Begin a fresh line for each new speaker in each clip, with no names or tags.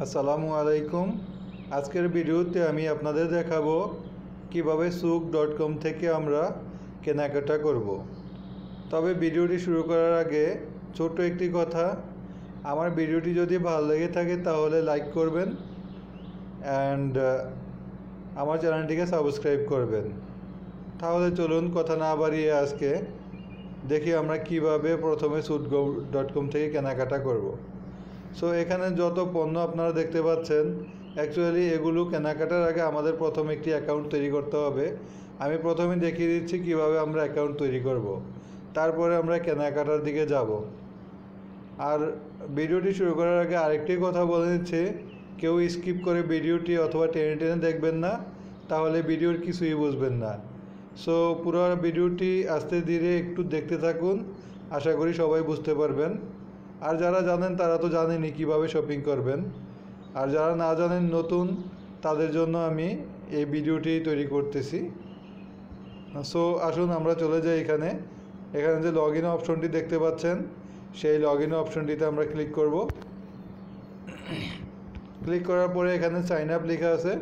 আসসালামু আলাইকুম আজকের ভিডিওতে আমি আপনাদের দেখাবো কিভাবে সুক ডট কম থেকে আমরা কেনাকাটা করব। তবে ভিডিওটি শুরু করার আগে ছোট্ট একটি কথা আমার ভিডিওটি যদি ভালো লেগে থাকে তাহলে লাইক করবেন অ্যান্ড আমার চ্যানেলটিকে সাবস্ক্রাইব করবেন তাহলে চলুন কথা না বাড়িয়ে আজকে দেখি আমরা কিভাবে প্রথমে সুট ডট কম থেকে কেনাকাটা করবো সো এখানে যত পণ্য আপনারা দেখতে পাচ্ছেন অ্যাকচুয়ালি এগুলো কেনাকাটার আগে আমাদের প্রথম একটি অ্যাকাউন্ট তৈরি করতে হবে আমি প্রথমে দেখিয়ে দিচ্ছি কিভাবে আমরা অ্যাকাউন্ট তৈরি করব। তারপরে আমরা কেনাকাটার দিকে যাব আর ভিডিওটি শুরু করার আগে আরেকটি কথা বলে দিচ্ছি কেউ স্কিপ করে ভিডিওটি অথবা টেনে টেনে দেখবেন না তাহলে ভিডিওর কিছুই বুঝবেন না সো পুরো ভিডিওটি আস্তে ধীরে একটু দেখতে থাকুন আশা করি সবাই বুঝতে পারবেন আর যারা জানেন তারা তো জানেনই কীভাবে শপিং করবেন আর যারা না জানেন নতুন তাদের জন্য আমি এই ভিডিওটি তৈরি করতেছি সো আসুন আমরা চলে যাই এখানে এখানে যে লগ ইন অপশনটি দেখতে পাচ্ছেন সেই লগ ইন অপশনটিতে আমরা ক্লিক করব ক্লিক করার পরে এখানে সাইন আপ লেখা আছে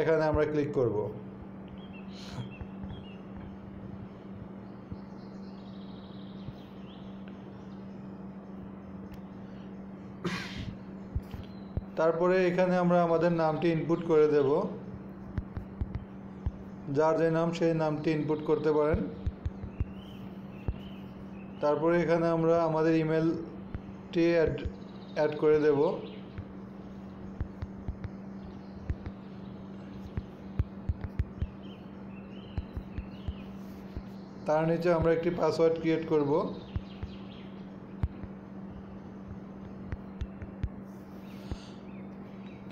এখানে আমরা ক্লিক করব তারপরে এখানে আমরা আমাদের নামটি ইনপুট করে দেব যার যে নাম সেই নামটি ইনপুট করতে পারেন তারপরে এখানে আমরা আমাদের ইমেলটি অ্যাড অ্যাড করে দেব তার নিচে আমরা একটি পাসওয়ার্ড ক্রিয়েট করবো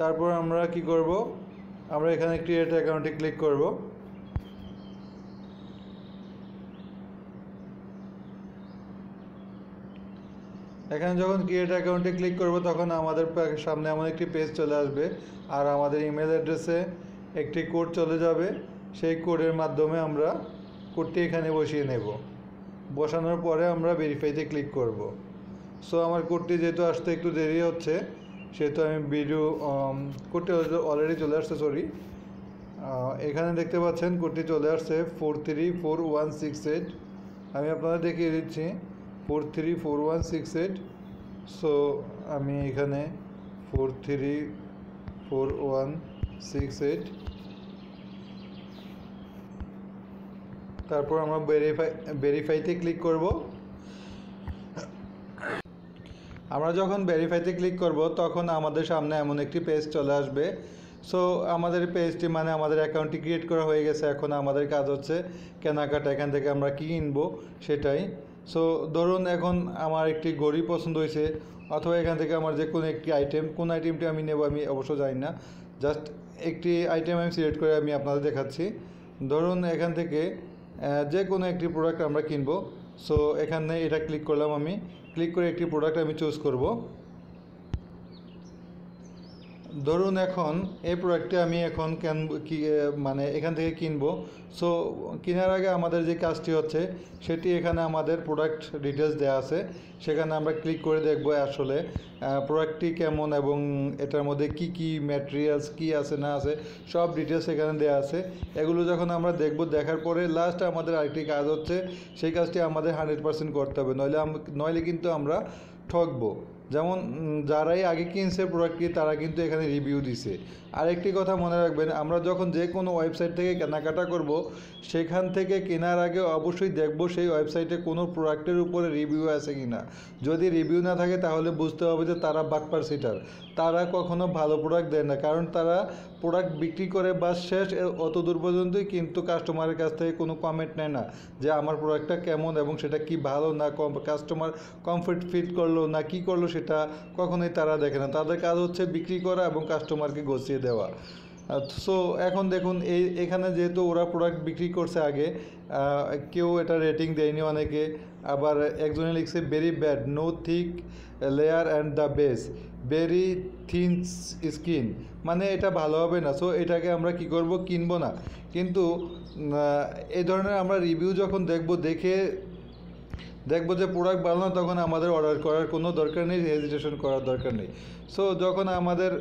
তারপর আমরা কি করব আমরা এখানে ক্রিয়েট অ্যাকাউন্টে ক্লিক করব এখানে যখন ক্রিয়েট অ্যাকাউন্টে ক্লিক করব তখন আমাদের সামনে এমন একটি পেজ চলে আসবে আর আমাদের ইমেল অ্যাড্রেসে একটি কোড চলে যাবে সেই কোডের মাধ্যমে আমরা কোডটি এখানে বসিয়ে নেব বসানোর পরে আমরা ভেরিফাইতে ক্লিক করব সো আমার কোডটি যেহেতু আসতে একটু দেরি হচ্ছে সেহেতু আমি ভিডিও কুর্তি অলরেডি চলে আসছে সরি এখানে দেখতে পাচ্ছেন কুর্তি চলে আসছে four three four one six eight আমি আপনাদের দেখিয়ে দিচ্ছি four three four one six eight so আমি এখানে four three four one six eight তারপর আমরা ভেরিফাই ভেরিফাইতে ক্লিক করব আমরা যখন ভেরিফাইতে ক্লিক করব তখন আমাদের সামনে এমন একটি পেজ চলে আসবে সো আমাদের পেজটি মানে আমাদের অ্যাকাউন্টটি ক্রিয়েট করা হয়ে গেছে এখন আমাদের কাজ হচ্ছে কেনাকাটা এখান থেকে আমরা কী কিনবো সেটাই সো ধরুন এখন আমার একটি গড়ি পছন্দ হয়েছে অথবা এখান থেকে আমার যে কোনো একটি আইটেম কোন আইটেমটি আমি নেব আমি অবশ্য জানি না জাস্ট একটি আইটেম আমি সিলেক্ট করে আমি আপনাদের দেখাচ্ছি ধরুন এখান থেকে যে কোনো একটি প্রোডাক্ট আমরা কিনবো সো এখানে এটা ক্লিক করলাম আমি ক্লিক করে একটি প্রোডাক্ট আমি চুজ করব ধরুন এখন এই প্রোডাক্টটি আমি এখন কেন কি মানে এখান থেকে কিনবো সো কেনার আগে আমাদের যে কাজটি হচ্ছে সেটি এখানে আমাদের প্রোডাক্ট ডিটেলস দেওয়া আছে সেখানে আমরা ক্লিক করে দেখব আসলে প্রোডাক্টটি কেমন এবং এটার মধ্যে কি কি ম্যাটেরিয়ালস কি আছে না আছে সব ডিটেলস এখানে দেওয়া আছে এগুলো যখন আমরা দেখব দেখার পরে লাস্ট আমাদের আরেকটি কাজ হচ্ছে সেই কাজটি আমাদের হান্ড্রেড পার্সেন্ট করতে হবে নইলে নইলে কিন্তু আমরা ঠকবো যেমন যারাই আগে কিনছে প্রোডাক্টটি তারা কিন্তু এখানে রিভিউ দিছে আর একটি কথা মনে রাখবেন আমরা যখন যে কোনো ওয়েবসাইট থেকে কেনাকাটা করব সেখান থেকে কেনার আগে অবশ্যই দেখব সেই ওয়েবসাইটে কোনো প্রোডাক্টের উপরে রিভিউ আছে কি না যদি রিভিউ না থাকে তাহলে বুঝতে হবে যে তারা বাকপার সিটার তারা কখনো ভালো প্রোডাক্ট দেয় না কারণ তারা প্রোডাক্ট বিক্রি করে বা শেষ অত দূর পর্যন্তই কিন্তু কাস্টমারের কাছ থেকে কোনো কমেন্ট নেয় না যে আমার প্রোডাক্টটা কেমন এবং সেটা কি ভালো না কম কাস্টমার কমফর্ট ফিল করলো না কি করলো সেটা কখনোই তারা দেখে না তাদের কাজ হচ্ছে বিক্রি করা এবং কাস্টমারকে গছিয়ে দেওয়া সো এখন দেখুন এই এখানে যেহেতু ওরা প্রোডাক্ট বিক্রি করছে আগে কেউ এটা রেটিং দেয়নি অনেকে আবার একজনে লিখছে very bad no thick layer and the base very thin skin মানে এটা ভালো হবে না সো এটাকে আমরা কি করব কিনবো না কিন্তু এই ধরনের আমরা রিভিউ যখন দেখব দেখে দেখবো যে প্রোডাক্ট ভালো না তখন আমাদের অর্ডার করার কোনো দরকার নেই হেজিটেশন করার দরকার নেই সো যখন আমাদের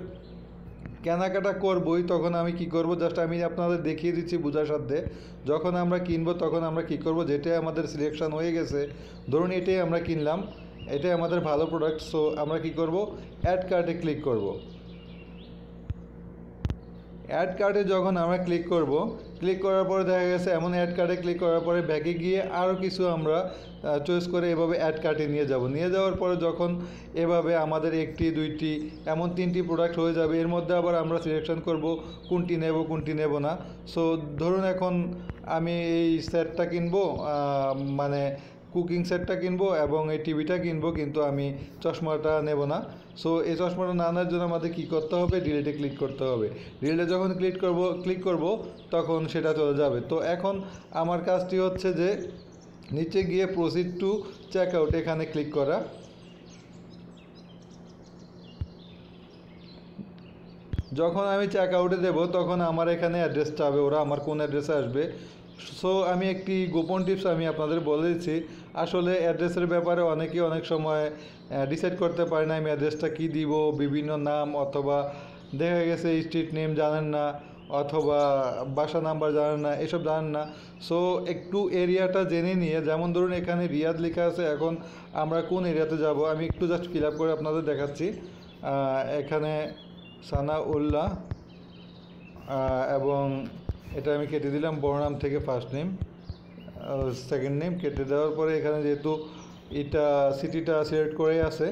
কেনাকাটা করবই তখন আমি কি করব জাস্ট আমি আপনাদের দেখিয়ে দিচ্ছি বোঝার সাথে যখন আমরা কিনবো তখন আমরা কি করব যেটাই আমাদের সিলেকশন হয়ে গেছে ধরুন এটাই আমরা কিনলাম এটাই আমাদের ভালো প্রোডাক্ট সো আমরা কি করব অ্যাড কার্টে ক্লিক করব অ্যাড কার্ডে যখন আমরা ক্লিক করব ক্লিক করার পরে দেখা গেছে এমন অ্যাড কার্ডে ক্লিক করার পরে ব্যাগে গিয়ে আরও কিছু আমরা চয়েস করে এভাবে অ্যাড কার্টে নিয়ে যাব নিয়ে যাওয়ার পরে যখন এভাবে আমাদের একটি দুইটি এমন তিনটি প্রোডাক্ট হয়ে যাবে এর মধ্যে আবার আমরা সিলেকশন করব কোনটি নেব কোনটি নেব না সো ধরুন এখন আমি এই সেটটা কিনবো মানে কুকিং সেটটা কিনবো এবং এই টিভিটা কিনবো কিন্তু আমি চশমাটা নেব না সো এই চশমাটা না আনার জন্য আমাদের কী করতে হবে ডিলেটে ক্লিক করতে হবে রিলেটে যখন ক্লিক করব ক্লিক করব তখন সেটা চলে যাবে তো এখন আমার কাজটি হচ্ছে যে নিচে গিয়ে প্রসিড টু চেক আউট এখানে ক্লিক করা যখন আমি চেক আউটে দেবো তখন আমার এখানে অ্যাড্রেসটা হবে ওরা আমার কোন অ্যাড্রেসে আসবে সো আমি একটি গোপন টিপস আমি আপনাদের বলেছি আসলে অ্যাড্রেসের ব্যাপারে অনেকে অনেক সময় ডিসাইড করতে পারে না আমি অ্যাড্রেসটা কী দিব বিভিন্ন নাম অথবা দেখা গেছে স্ট্রিট নেম জানেন না অথবা বাসা নাম্বার জানেন না এসব জানেন না সো একটু এরিয়াটা জেনে নিয়ে যেমন ধরুন এখানে রিয়াদ লেখা আছে এখন আমরা কোন এরিয়াতে যাব আমি একটু জাস্ট ফিল আপ করে আপনাদের দেখাচ্ছি এখানে সানা উল্লাহ এবং এটা আমি কেটে দিলাম বড়নাম থেকে ফার্স্ট নেম সেকেন্ড নেম কেটে দেওয়ার পরে এখানে যেহেতু এটা সিটিটা সিলেক্ট করে আছে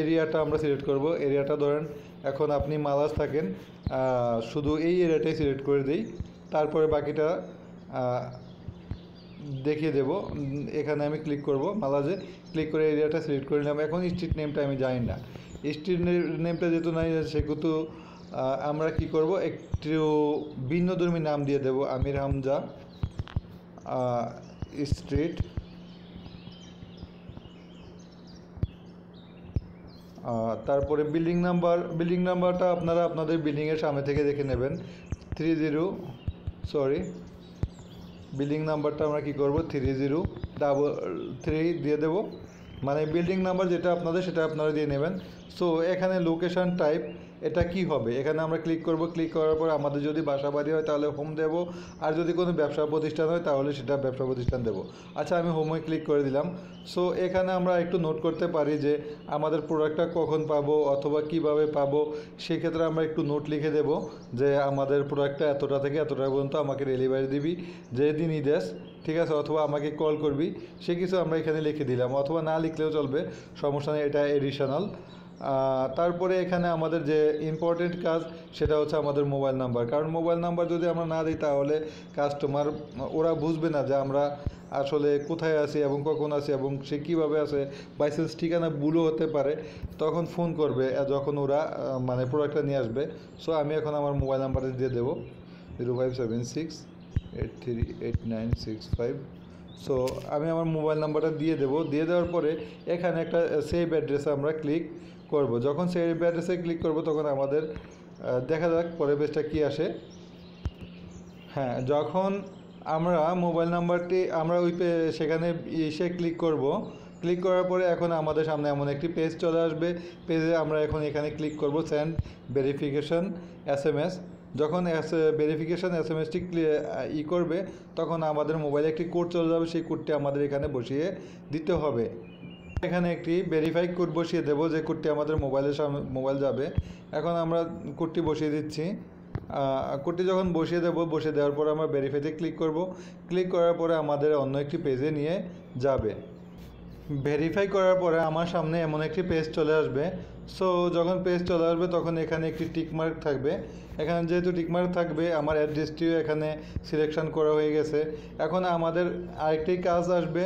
এরিয়াটা আমরা সিলেক্ট করব এরিয়াটা ধরেন এখন আপনি মালাস থাকেন শুধু এই এরিয়াটাই সিলেক্ট করে দিই তারপরে বাকিটা দেখিয়ে দেব এখানে আমি ক্লিক করব মালাজে ক্লিক করে এরিয়াটা সিলেক্ট করে নিলাম এখন স্ট্রিট নেমটা আমি জানি না স্ট্রিট নেমটা যেহেতু নাই সেহেতু আমরা কি করব একটু ভিন্নধর্মী নাম দিয়ে দেব আমির হামজা স্ট্রিট তারপরে বিল্ডিং নাম্বার বিল্ডিং নাম্বারটা আপনারা আপনাদের বিল্ডিংয়ের সামনে থেকে দেখে নেবেন থ্রি জিরো সরি বিল্ডিং নাম্বারটা আমরা কি করব থ্রি জিরো ডাবল থ্রি দিয়ে দেব মানে বিল্ডিং নাম্বার যেটা আপনাদের সেটা আপনারা দিয়ে নেবেন সো এখানে লোকেশান টাইপ এটা কি হবে এখানে আমরা ক্লিক করব ক্লিক করার পর আমাদের যদি বাসা বাড়ি হয় তাহলে হোম দেব আর যদি কোনো ব্যবসা প্রতিষ্ঠান হয় তাহলে সেটা ব্যবসা প্রতিষ্ঠান দেব আচ্ছা আমি হোমে ক্লিক করে দিলাম সো এখানে আমরা একটু নোট করতে পারি যে আমাদের প্রোডাক্টটা কখন পাবো অথবা কিভাবে পাবো সেক্ষেত্রে আমরা একটু নোট লিখে দেব যে আমাদের প্রোডাক্টটা এতটা থেকে এতটা পর্যন্ত আমাকে ডেলিভারি দিবি যেদিন দেস ঠিক আছে অথবা আমাকে কল করবি সে কিছু আমরা এখানে লিখে দিলাম অথবা না লিখলেও চলবে সমস্যা নেই এটা এডিশনাল তারপরে এখানে আমাদের যে ইম্পর্টেন্ট কাজ সেটা হচ্ছে আমাদের মোবাইল নাম্বার কারণ মোবাইল নাম্বার যদি আমরা না দিই তাহলে কাস্টমার ওরা বুঝবে না যে আমরা আসলে কোথায় আছি এবং কখন আছি এবং সে কীভাবে আছে বাইসেন্স ঠিকানা ভুলও হতে পারে তখন ফোন করবে যখন ওরা মানে প্রোডাক্টটা নিয়ে আসবে সো আমি এখন আমার মোবাইল নাম্বারটা দিয়ে দেবো zero five seven six eight three eight nine six five so আমি আমার মোবাইল নাম্বারটা দিয়ে দেবো দিয়ে দেওয়ার পরে এখানে একটা সেভ অ্যাড্রেসে আমরা ক্লিক করব যখন সেভ অ্যাড্রেসে ক্লিক করব তখন আমাদের দেখা যাক পরের পেজটা কী আসে হ্যাঁ যখন আমরা মোবাইল নাম্বারটি আমরা ওই সেখানে এসে ক্লিক করব ক্লিক করার পরে এখন আমাদের সামনে এমন একটি পেজ চলে আসবে পেজে আমরা এখন এখানে ক্লিক করব send verification S M S যখন এস ভেরিফিকেশান এস এম এসটি ই করবে তখন আমাদের মোবাইলে একটি কোড চলে যাবে সেই কোডটি আমাদের এখানে বসিয়ে দিতে হবে এখানে একটি ভেরিফাই কোড বসিয়ে দেবো যে কোডটি আমাদের মোবাইলের সামনে মোবাইল যাবে এখন আমরা কোডটি বসিয়ে দিচ্ছি কোডটি যখন বসিয়ে দেবো বসিয়ে দেওয়ার পর আমরা ভেরিফাইতে ক্লিক করব ক্লিক করার পরে আমাদের অন্য একটি পেজে নিয়ে যাবে ভেরিফাই করার পরে আমার সামনে এমন একটি পেজ চলে আসবে সো যখন পেজ চলে আসবে তখন এখানে একটি টিকমার্ক থাকবে এখানে যেহেতু টিকমার্ক থাকবে আমার অ্যাড্রেসটিও এখানে সিলেকশন করা হয়ে গেছে এখন আমাদের আরেকটি কাজ আসবে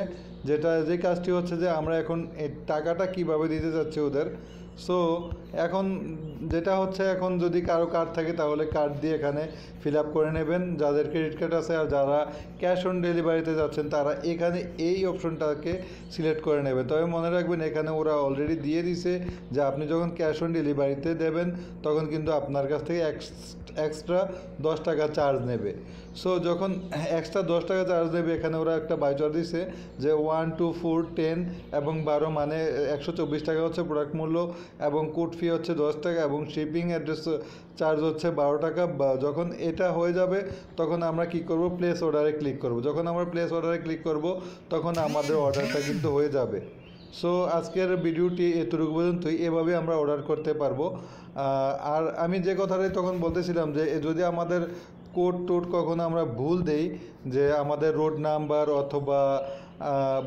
যেটা যে কাজটি হচ্ছে যে আমরা এখন এই টাকাটা কিভাবে দিতে যাচ্ছি ওদের সো এখন যেটা হচ্ছে এখন যদি কারো কার্ড থাকে তাহলে কার্ড দিয়ে এখানে ফিল আপ করে নেবেন যাদের ক্রেডিট কার্ড আছে আর যারা ক্যাশ অন ডেলিভারিতে যাচ্ছেন তারা এখানে এই অপশনটাকে সিলেক্ট করে নেবেন তবে মনে রাখবেন এখানে ওরা অলরেডি দিয়ে দিছে যে আপনি যখন ক্যাশ অন ডেলিভারিতে দেবেন তখন কিন্তু আপনার কাছ থেকে এক্সট্রা দশ টাকা চার্জ নেবে সো যখন এক্সট্রা দশ টাকা চার্জ নেবে এখানে ওরা একটা বাইচার দিছে যে ওয়ান টু ফোর টেন এবং বারো মানে একশো চব্বিশ টাকা হচ্ছে প্রোডাক্ট মূল্য এবং কোর্ট ফি হচ্ছে দশ টাকা এবং শিপিং অ্যাড্রেস চার্জ হচ্ছে বারো টাকা যখন এটা হয়ে যাবে তখন আমরা কি করব প্লেস অর্ডারে ক্লিক করব যখন আমরা প্লেস অর্ডারে ক্লিক করব তখন আমাদের অর্ডারটা কিন্তু হয়ে যাবে সো আজকের ভিডিওটি এতটুকু পর্যন্তই এভাবে আমরা অর্ডার করতে পারবো আর আমি যে কথাটাই তখন বলতেছিলাম যে যদি আমাদের কোড টোড কখনো আমরা ভুল দেই যে আমাদের রোড নাম্বার অথবা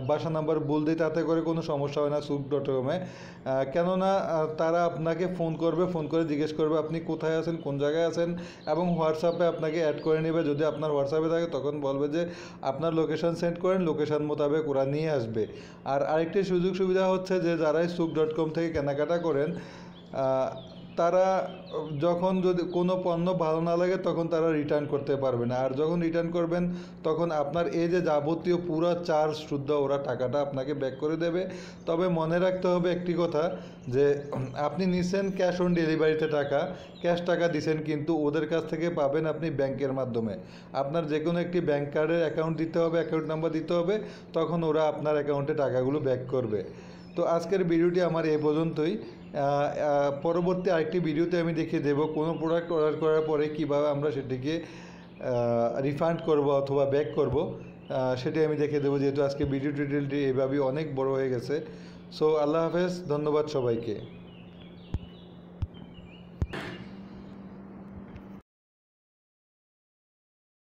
বাসা নাম্বার বলতে তাতে করে কোনো সমস্যা হয় না সুপ ডট কমে কেননা তারা আপনাকে ফোন করবে ফোন করে জিজ্ঞেস করবে আপনি কোথায় আছেন কোন জায়গায় আছেন এবং হোয়াটসঅ্যাপে আপনাকে অ্যাড করে নেবে যদি আপনার হোয়াটসঅ্যাপে থাকে তখন বলবে যে আপনার লোকেশন সেন্ড করেন লোকেশন মোতাবেক ওরা নিয়ে আসবে আর আরেকটি সুযোগ সুবিধা হচ্ছে যে যারাই সুপ ডট কম থেকে কেনাকাটা করেন তারা যখন যদি কোনো পণ্য ভালো না লাগে তখন তারা রিটার্ন করতে পারবে না আর যখন রিটার্ন করবেন তখন আপনার এই যে যাবতীয় পুরো চার্জ শুদ্ধ ওরা টাকাটা আপনাকে ব্যাক করে দেবে তবে মনে রাখতে হবে একটি কথা যে আপনি নিছেন ক্যাশ অন ডেলিভারিতে টাকা ক্যাশ টাকা দিছেন কিন্তু ওদের কাছ থেকে পাবেন আপনি ব্যাংকের মাধ্যমে আপনার যে কোনো একটি ব্যাংক কার্ডের অ্যাকাউন্ট দিতে হবে অ্যাকাউন্ট নাম্বার দিতে হবে তখন ওরা আপনার অ্যাকাউন্টে টাকাগুলো ব্যাক করবে তো আজকের ভিডিওটি আমার এ পর্যন্তই পরবর্তী আরেকটি ভিডিওতে আমি দেখিয়ে দেবো কোনো প্রোডাক্ট অর্ডার করার পরে কীভাবে আমরা সেটিকে রিফান্ড করব অথবা ব্যাক করব সেটি আমি দেখে দেবো যেহেতু আজকে ভিডিও ডিটেলটি এভাবেই অনেক বড় হয়ে গেছে সো আল্লাহ হাফেজ ধন্যবাদ সবাইকে